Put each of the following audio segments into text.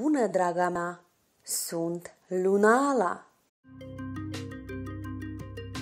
bună, draga mea! Sunt Lunala!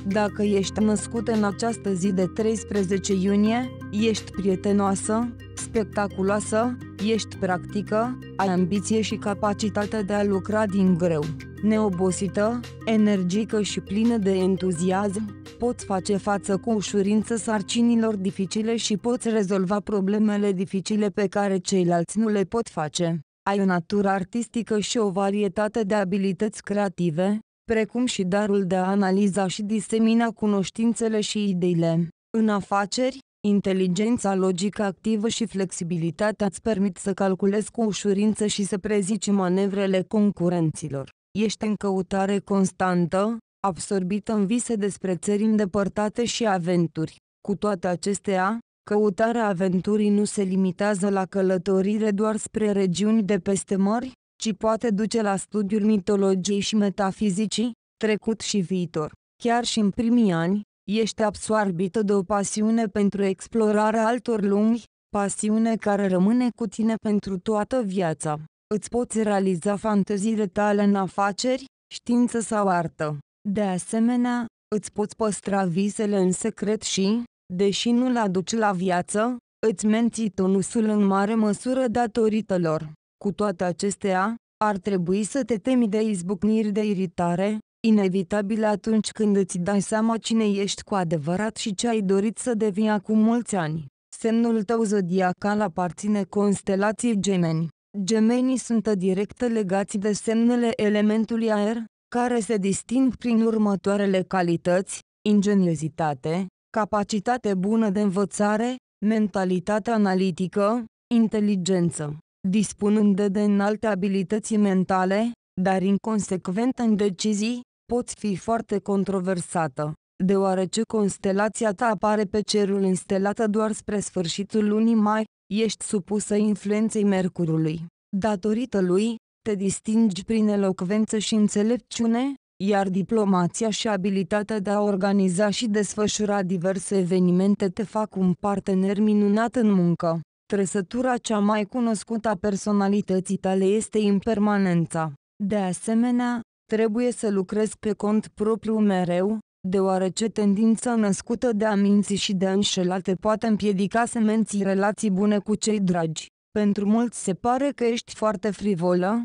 Dacă ești născut în această zi de 13 iunie, ești prietenoasă, spectaculoasă, ești practică, ai ambiție și capacitatea de a lucra din greu, neobosită, energică și plină de entuziasm, poți face față cu ușurință sarcinilor dificile și poți rezolva problemele dificile pe care ceilalți nu le pot face. Ai o natură artistică și o varietate de abilități creative, precum și darul de a analiza și disemina cunoștințele și ideile. În afaceri, inteligența logică activă și flexibilitatea îți permit să calculezi cu ușurință și să prezici manevrele concurenților. Ești în căutare constantă, absorbită în vise despre țări îndepărtate și aventuri. Cu toate acestea, Căutarea aventurii nu se limitează la călătorire doar spre regiuni de peste mări, ci poate duce la studiul mitologiei și metafizicii, trecut și viitor. Chiar și în primii ani, ești absorbită de o pasiune pentru explorarea altor lumi, pasiune care rămâne cu tine pentru toată viața. Îți poți realiza fanteziile tale în afaceri, știință sau artă. De asemenea, îți poți păstra visele în secret și, deși nu-l aduci la viață, îți menții tonusul în mare măsură datorită lor. Cu toate acestea, ar trebui să te temi de izbucniri de iritare, inevitabile atunci când îți dai seama cine ești cu adevărat și ce ai dorit să devii acum mulți ani. Semnul tău zodiacal aparține constelației gemeni. Gemenii sunt direct legați de semnele elementului aer, care se disting prin următoarele calități, ingeniozitate, capacitate bună de învățare, mentalitate analitică, inteligență, dispunând de înalte abilități mentale, dar inconsecventă în decizii, poți fi foarte controversată, deoarece constelația ta apare pe cerul înstelată doar spre sfârșitul lunii mai, ești supusă influenței Mercurului. Datorită lui, te distingi prin elocvență și înțelepciune, iar diplomația și abilitatea de a organiza și desfășura diverse evenimente te fac un partener minunat în muncă. Tresătura cea mai cunoscută a personalității tale este impermanența. De asemenea, trebuie să lucrezi pe cont propriu mereu, deoarece tendința născută de a minți și de a înșela te poate împiedica să menții relații bune cu cei dragi. Pentru mulți se pare că ești foarte frivolă,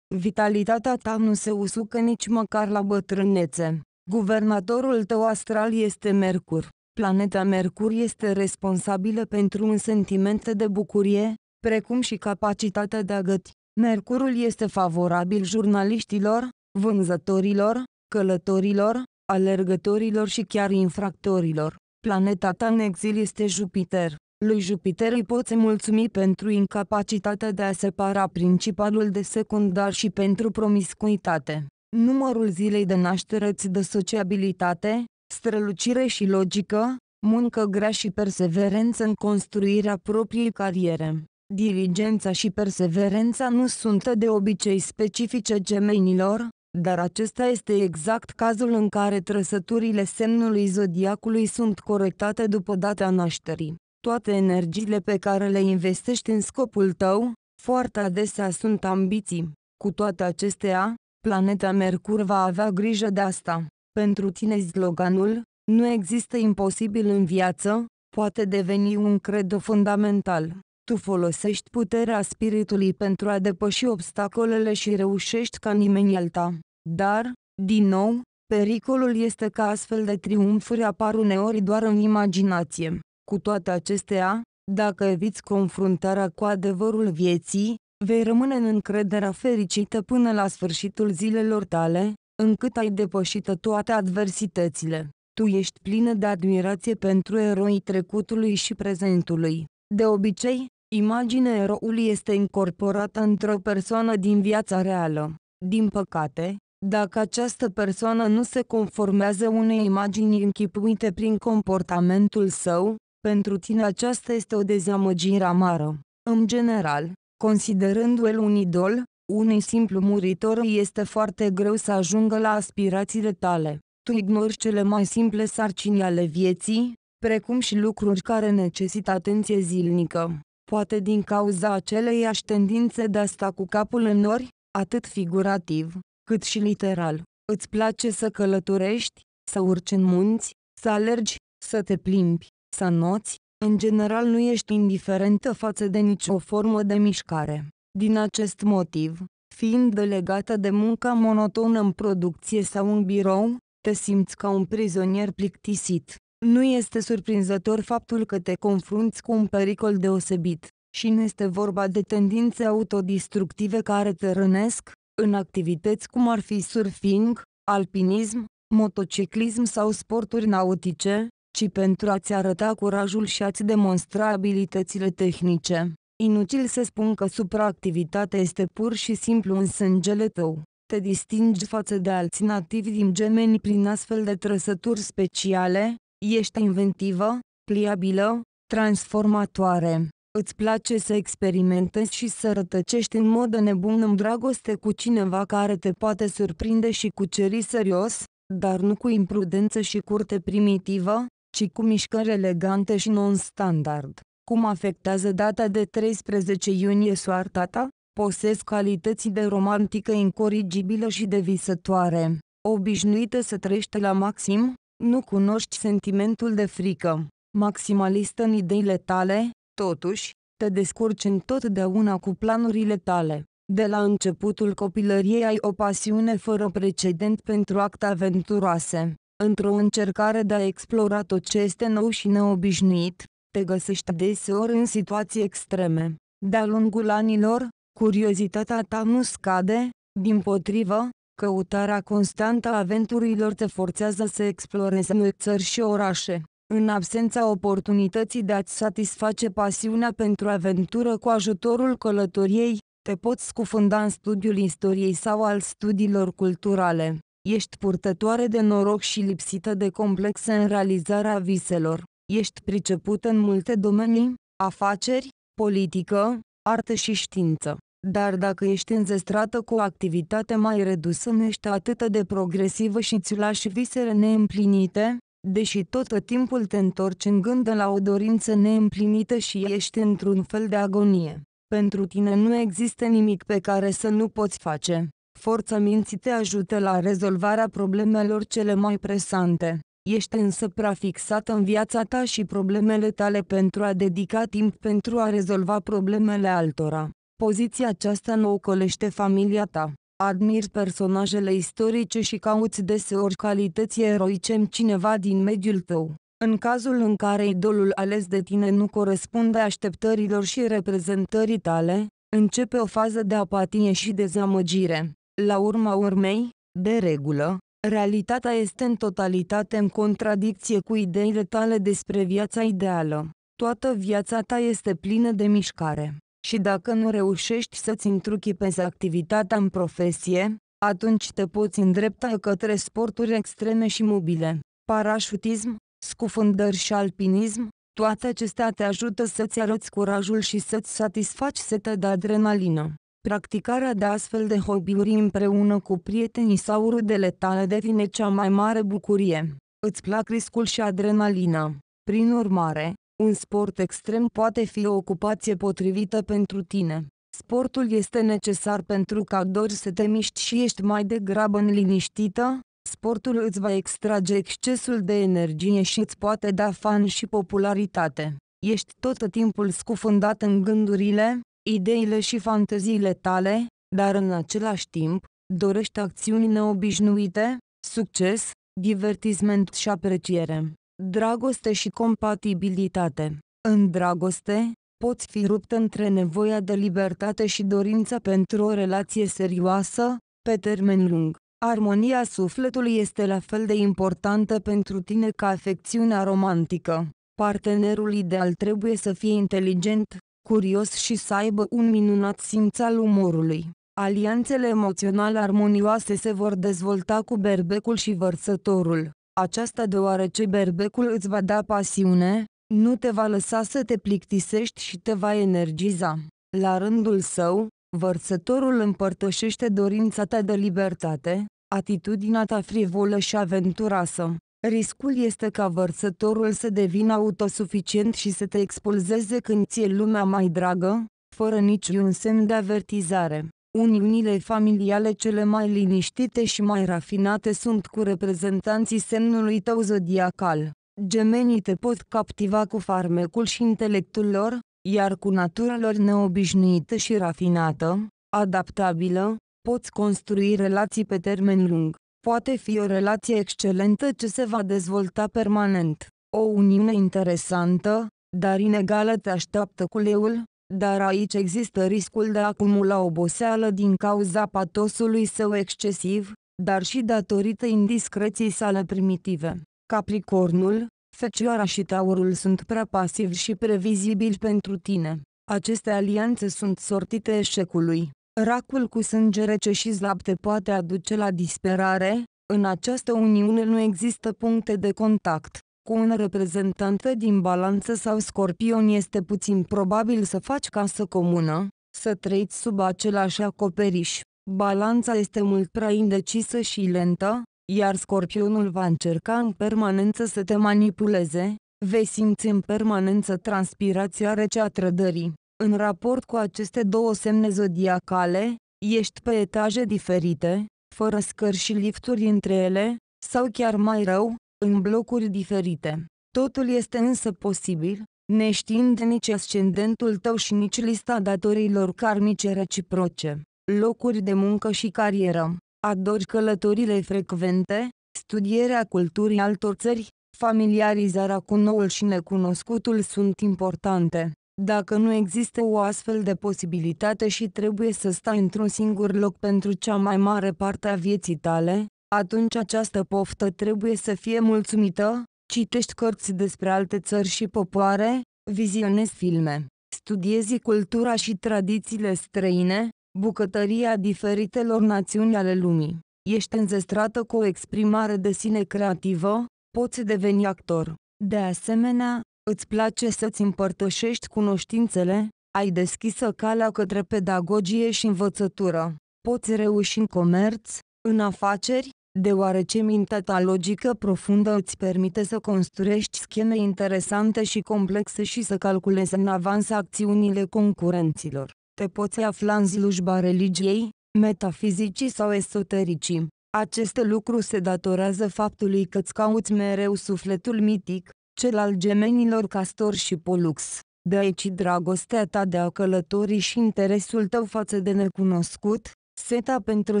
Vitalitatea ta nu se usucă nici măcar la bătrânețe. Guvernatorul tău astral este Mercur. Planeta Mercur este responsabilă pentru un sentiment de bucurie, precum și capacitatea de a găti. Mercurul este favorabil jurnaliștilor, vânzătorilor, călătorilor, alergătorilor și chiar infractorilor. Planeta ta în exil este Jupiter. Lui Jupiter îi poți mulțumi pentru incapacitatea de a separa principalul de secundar și pentru promiscuitate. Numărul zilei de naștere îți dă sociabilitate, strălucire și logică, muncă grea și perseverență în construirea propriei cariere. Diligența și perseverența nu sunt de obicei specifice gemenilor, dar acesta este exact cazul în care trăsăturile semnului zodiacului sunt corectate după data nașterii. Toate energiile pe care le investești în scopul tău, foarte adesea sunt ambiții. Cu toate acestea, planeta Mercur va avea grijă de asta. Pentru tine sloganul, nu există imposibil în viață, poate deveni un credo fundamental. Tu folosești puterea spiritului pentru a depăși obstacolele și reușești ca nimeni alta. Dar, din nou, pericolul este că astfel de triumfuri apar uneori doar în imaginație. Cu toate acestea, dacă eviți confruntarea cu adevărul vieții, vei rămâne în încrederea fericită până la sfârșitul zilelor tale, încât ai depășit toate adversitățile. Tu ești plină de admirație pentru eroii trecutului și prezentului. De obicei, imaginea eroului este incorporată într-o persoană din viața reală. Din păcate, dacă această persoană nu se conformează unei imagini închipuite prin comportamentul său, pentru tine aceasta este o dezamăgire amară. În general, considerându-l un idol, unui simplu muritor este foarte greu să ajungă la aspirațiile tale. Tu ignori cele mai simple sarcini ale vieții, precum și lucruri care necesită atenție zilnică. Poate din cauza aceleiași tendințe de a sta cu capul în nori, atât figurativ, cât și literal. Îți place să călătorești, să urci în munți, să alergi, să te plimbi, să noți, în general nu ești indiferentă față de nicio formă de mișcare. Din acest motiv, fiind delegată de munca monotonă în producție sau în birou, te simți ca un prizonier plictisit. Nu este surprinzător faptul că te confrunți cu un pericol deosebit, și nu este vorba de tendințe autodistructive care te rănesc, în activități cum ar fi surfing, alpinism, motociclism sau sporturi nautice, ci pentru a-ți arăta curajul și a-ți demonstra abilitățile tehnice. Inutil să spun că supraactivitatea este pur și simplu în sângele tău. Te distingi față de alți nativi din gemeni prin astfel de trăsături speciale, ești inventivă, pliabilă, transformatoare. Îți place să experimentezi și să rătăcești în mod nebun în dragoste cu cineva care te poate surprinde și cuceri serios, dar nu cu imprudență și curte primitivă, ci cu mișcări elegante și non-standard. Cum afectează data de 13 iunie soarta ta? Posez calități de romantică incorrigibilă și de visătoare, obișnuită să trăiești la maxim, nu cunoști sentimentul de frică, maximalistă în ideile tale, totuși, te descurci întotdeauna cu planurile tale. De la începutul copilăriei ai o pasiune fără precedent pentru acte aventuroase. Într-o încercare de a explora tot ce este nou și neobișnuit, te găsești deseori în situații extreme. De-a lungul anilor, curiozitatea ta nu scade, din potrivă, căutarea constantă a aventurilor te forțează să explorezi noi țări și orașe. În absența oportunității de a-ți satisface pasiunea pentru aventură cu ajutorul călătoriei, te poți scufunda în studiul istoriei sau al studiilor culturale. Ești purtătoare de noroc și lipsită de complexe în realizarea viselor. Ești pricepută în multe domenii, afaceri, politică, artă și știință. Dar dacă ești înzestrată cu o activitate mai redusă, nu ești atât de progresivă și ți lași visele neîmplinite, deși tot timpul te întorci în gând la o dorință neîmplinită și ești într-un fel de agonie. Pentru tine nu există nimic pe care să nu poți face. Forța minții te ajută la rezolvarea problemelor cele mai presante. Ești însă prea fixat în viața ta și problemele tale pentru a dedica timp pentru a rezolva problemele altora. Poziția aceasta nu ocolește familia ta. Admiri personajele istorice și cauți deseori calități eroice în cineva din mediul tău. În cazul în care idolul ales de tine nu corespunde așteptărilor și reprezentării tale, începe o fază de apatie și dezamăgire. La urma urmei, de regulă, realitatea este în totalitate în contradicție cu ideile tale despre viața ideală. Toată viața ta este plină de mișcare. Și dacă nu reușești să-ți întruchipezi activitatea în profesie, atunci te poți îndrepta către sporturi extreme și mobile, parașutism, scufundări și alpinism, toate acestea te ajută să-ți arăți curajul și să-ți satisfaci setea de adrenalină. Practicarea de astfel de hobby-uri împreună cu prietenii sau rudele tale devine cea mai mare bucurie. Îți plac riscul și adrenalina. Prin urmare, un sport extrem poate fi o ocupație potrivită pentru tine. Sportul este necesar pentru că dori să te miști și ești mai degrabă în liniștită, sportul îți va extrage excesul de energie și îți poate da fan și popularitate. Ești tot timpul scufundat în gândurile, ideile și fanteziile tale, dar în același timp, dorești acțiuni neobișnuite, succes, divertisment și apreciere, dragoste și compatibilitate. În dragoste, poți fi rupt între nevoia de libertate și dorința pentru o relație serioasă, pe termen lung. Armonia sufletului este la fel de importantă pentru tine ca afecțiunea romantică. Partenerul ideal trebuie să fie inteligent, curios și să aibă un minunat simț al umorului. Alianțele emoționale armonioase se vor dezvolta cu berbecul și vărsătorul. Aceasta deoarece berbecul îți va da pasiune, nu te va lăsa să te plictisești și te va energiza. La rândul său, vărsătorul împărtășește dorința ta de libertate, atitudinea ta frivolă și aventuroasă. Riscul este ca vărsătorul să devină autosuficient și să te expulzeze când ți-e lumea mai dragă, fără niciun semn de avertizare. Uniunile familiale cele mai liniștite și mai rafinate sunt cu reprezentanții semnului tău zodiacal. Gemenii te pot captiva cu farmecul și intelectul lor, iar cu natura lor neobișnuită și rafinată, adaptabilă, poți construi relații pe termen lung poate fi o relație excelentă ce se va dezvolta permanent. O uniune interesantă, dar inegală te așteaptă cu leul, dar aici există riscul de a acumula oboseală din cauza patosului său excesiv, dar și datorită indiscreției sale primitive. Capricornul, Fecioara și Taurul sunt prea pasivi și previzibili pentru tine. Aceste alianțe sunt sortite eșecului. Racul cu sânge rece și slapte poate aduce la disperare, în această uniune nu există puncte de contact. Cu un reprezentant din balanță sau scorpion este puțin probabil să faci casă comună, să trăiți sub același acoperiș. Balanța este mult prea indecisă și lentă, iar scorpionul va încerca în permanență să te manipuleze, vei simți în permanență transpirația rece a trădării. În raport cu aceste două semne zodiacale, ești pe etaje diferite, fără scări și lifturi între ele, sau chiar mai rău, în blocuri diferite. Totul este însă posibil, neștiind nici ascendentul tău și nici lista datorilor karmice reciproce, locuri de muncă și carieră, adori călătorile frecvente, studierea culturii altor țări, familiarizarea cu noul și necunoscutul sunt importante. Dacă nu există o astfel de posibilitate și trebuie să stai într-un singur loc pentru cea mai mare parte a vieții tale, atunci această poftă trebuie să fie mulțumită, citești cărți despre alte țări și popoare, vizionezi filme, studiezi cultura și tradițiile străine, bucătăria diferitelor națiuni ale lumii. Ești înzestrată cu o exprimare de sine creativă, poți deveni actor. De asemenea, Îți place să-ți împărtășești cunoștințele? Ai deschisă calea către pedagogie și învățătură. Poți reuși în comerț, în afaceri, deoarece mintea ta logică profundă îți permite să construiești scheme interesante și complexe și să calculezi în avans acțiunile concurenților. Te poți afla în slujba religiei, metafizicii sau esotericii. Aceste lucruri se datorează faptului că îți cauți mereu sufletul mitic, cel al gemenilor Castor și Polux. aici dragostea ta de a călători și interesul tău față de necunoscut, seta pentru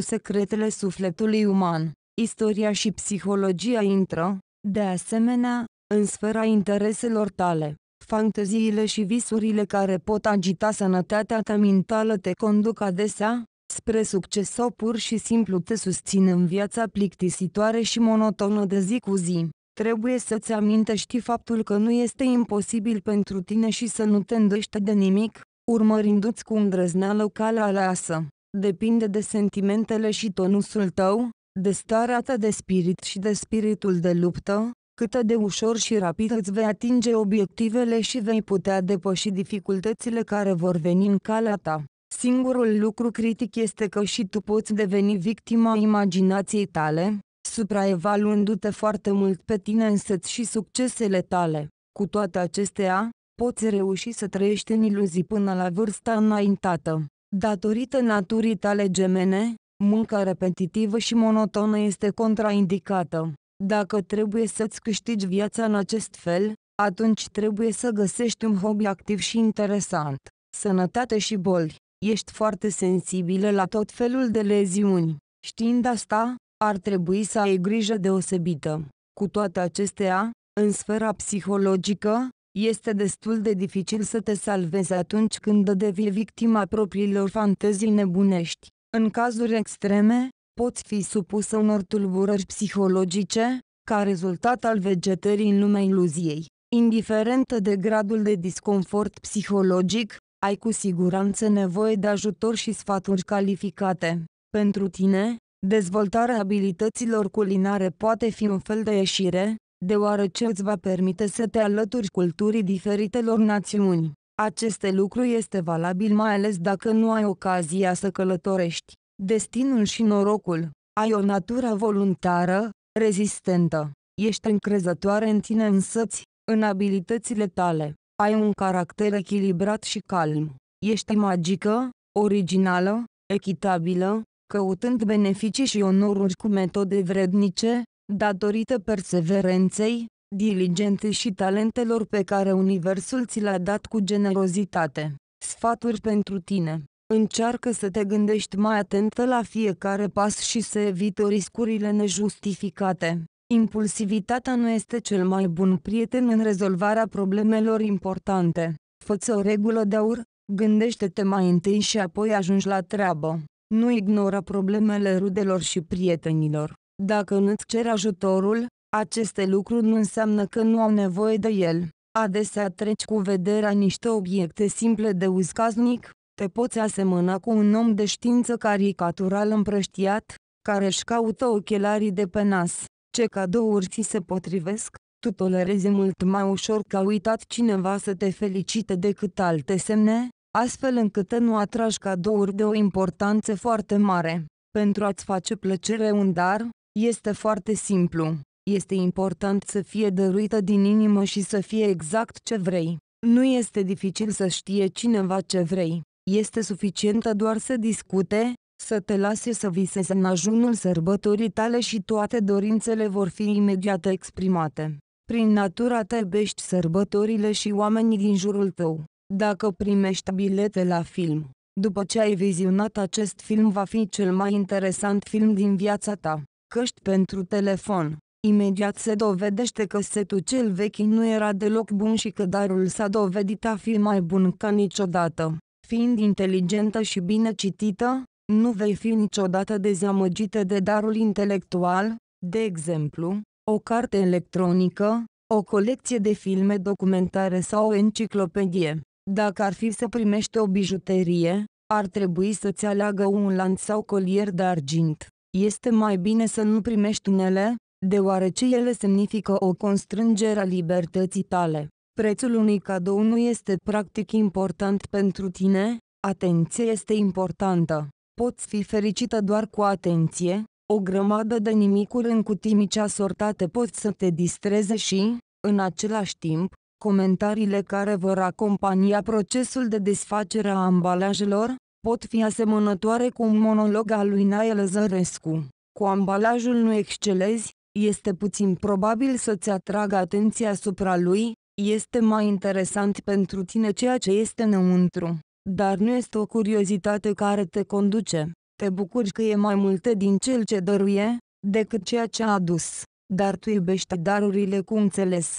secretele sufletului uman, istoria și psihologia intră, de asemenea, în sfera intereselor tale. Fanteziile și visurile care pot agita sănătatea ta mentală te conduc adesea, spre succes sau pur și simplu te susțin în viața plictisitoare și monotonă de zi cu zi. Trebuie să-ți amintești faptul că nu este imposibil pentru tine și să nu te îndoiești de nimic, urmărindu-ți cu îndrăzneală calea aleasă. Depinde de sentimentele și tonusul tău, de starea ta de spirit și de spiritul de luptă, cât de ușor și rapid îți vei atinge obiectivele și vei putea depăși dificultățile care vor veni în calea ta. Singurul lucru critic este că și tu poți deveni victima imaginației tale, supraevaluându-te foarte mult pe tine însăți și succesele tale. Cu toate acestea, poți reuși să trăiești în iluzii până la vârsta înaintată. Datorită naturii tale gemene, munca repetitivă și monotonă este contraindicată. Dacă trebuie să-ți câștigi viața în acest fel, atunci trebuie să găsești un hobby activ și interesant. Sănătate și boli. Ești foarte sensibilă la tot felul de leziuni. Știind asta, ar trebui să ai grijă deosebită. Cu toate acestea, în sfera psihologică, este destul de dificil să te salvezi atunci când devii victima propriilor fantezii nebunești. În cazuri extreme, poți fi supusă unor tulburări psihologice, ca rezultat al vegetării în lumea iluziei. Indiferent de gradul de disconfort psihologic, ai cu siguranță nevoie de ajutor și sfaturi calificate. Pentru tine, Dezvoltarea abilităților culinare poate fi un fel de ieșire, deoarece îți va permite să te alături culturii diferitelor națiuni. Aceste lucru este valabil mai ales dacă nu ai ocazia să călătorești. Destinul și norocul. Ai o natură voluntară, rezistentă. Ești încrezătoare în tine însăți, în abilitățile tale. Ai un caracter echilibrat și calm. Ești magică, originală, echitabilă, căutând beneficii și onoruri cu metode vrednice, datorită perseverenței, diligenței și talentelor pe care Universul ți le-a dat cu generozitate. Sfaturi pentru tine Încearcă să te gândești mai atentă la fiecare pas și să evite riscurile nejustificate. Impulsivitatea nu este cel mai bun prieten în rezolvarea problemelor importante. Fă-ți o regulă de aur, gândește-te mai întâi și apoi ajungi la treabă. Nu ignora problemele rudelor și prietenilor. Dacă nu-ți cer ajutorul, aceste lucruri nu înseamnă că nu au nevoie de el. Adesea treci cu vederea niște obiecte simple de uz casnic, te poți asemăna cu un om de știință caricatural împrăștiat, care își caută ochelarii de pe nas. Ce cadouri ți se potrivesc? Tu tolerezi mult mai ușor că a uitat cineva să te felicite decât alte semne, astfel încât nu atragi cadouri de o importanță foarte mare. Pentru a-ți face plăcere un dar, este foarte simplu. Este important să fie dăruită din inimă și să fie exact ce vrei. Nu este dificil să știe cineva ce vrei. Este suficientă doar să discute, să te lase să visezi în ajunul sărbătorii tale și toate dorințele vor fi imediat exprimate. Prin natura ta iubești sărbătorile și oamenii din jurul tău. Dacă primești bilete la film, după ce ai vizionat acest film va fi cel mai interesant film din viața ta. Căști pentru telefon. Imediat se dovedește că setul cel vechi nu era deloc bun și că darul s-a dovedit a fi mai bun ca niciodată. Fiind inteligentă și bine citită, nu vei fi niciodată dezamăgită de darul intelectual, de exemplu, o carte electronică, o colecție de filme documentare sau o enciclopedie. Dacă ar fi să primești o bijuterie, ar trebui să-ți aleagă un lanț sau colier de argint. Este mai bine să nu primești unele, deoarece ele semnifică o constrângere a libertății tale. Prețul unui cadou nu este practic important pentru tine, atenție este importantă. Poți fi fericită doar cu atenție, o grămadă de nimicuri în cutii mici asortate pot să te distreze și, în același timp, Comentariile care vor acompania procesul de desfacere a ambalajelor pot fi asemănătoare cu un monolog al lui Nael Zărescu. Cu ambalajul nu excelezi, este puțin probabil să-ți atragă atenția asupra lui, este mai interesant pentru tine ceea ce este înăuntru. Dar nu este o curiozitate care te conduce. Te bucuri că e mai multe din cel ce dăruie, decât ceea ce a adus. Dar tu iubești darurile cu înțeles.